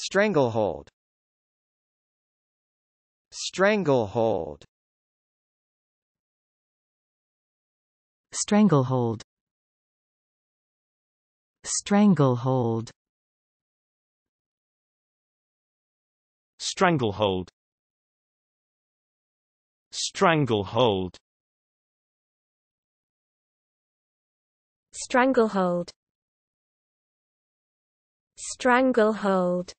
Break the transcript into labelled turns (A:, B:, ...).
A: Stranglehold Stranglehold Stranglehold Stranglehold Stranglehold Stranglehold Stranglehold Stranglehold